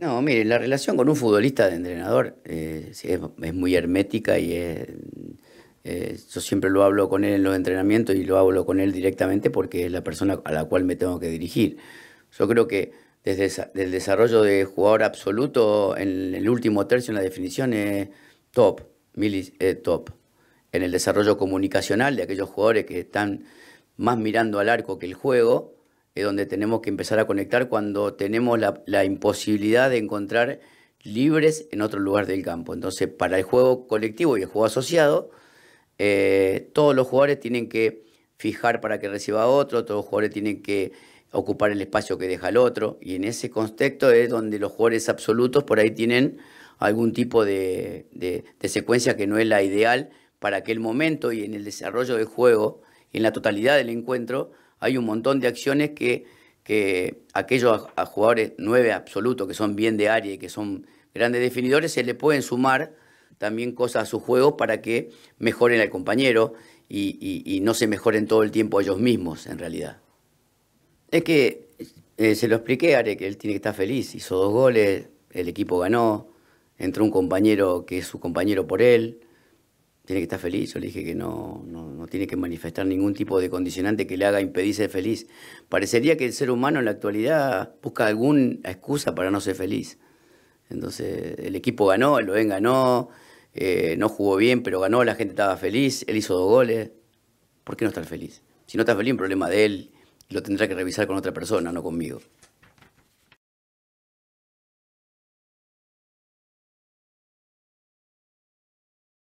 No, mire, la relación con un futbolista de entrenador eh, es, muy hermética y eh, yo siempre lo hablo con él en los entrenamientos y lo hablo con él directamente porque es la persona a la cual me tengo que dirigir. Yo creo que desde el desarrollo de jugador absoluto en el último tercio en la definición es top, milis top. En el desarrollo comunicacional de aquellos jugadores que están más mirando al arco que el juego, es donde tenemos que empezar a conectar cuando tenemos la, imposibilidad de encontrar libres en otro lugar del campo. Entonces, para el juego colectivo y el juego asociado, eh, todos los jugadores tienen que fijar para que reciba otro, todos los jugadores tienen que ocupar el espacio que deja el otro, y en ese contexto es donde los jugadores absolutos por ahí tienen algún tipo de, de secuencia que no es la ideal para aquel momento y en el desarrollo del juego y en la totalidad del encuentro hay un montón de acciones que, que aquellos jugadores nueve absolutos que son bien de área y que son grandes definidores, se le pueden sumar también cosas a su juego para que mejoren al compañero y, no se mejoren todo el tiempo ellos mismos en realidad. Es que eh, se lo expliqué a Are, que él tiene que estar feliz, hizo dos goles, el equipo ganó, entró un compañero que es su compañero por él, tiene que estar feliz. Yo le dije que no, no, tiene que manifestar ningún tipo de condicionante que le haga impedir ser feliz. Parecería que el ser humano en la actualidad busca alguna excusa para no ser feliz. Entonces, el equipo ganó, el Loen ganó, eh, no jugó bien, pero ganó, la gente estaba feliz, él hizo dos goles. ¿Por qué no estar feliz? Si no está feliz, un problema de él, lo tendrá que revisar con otra persona, no conmigo.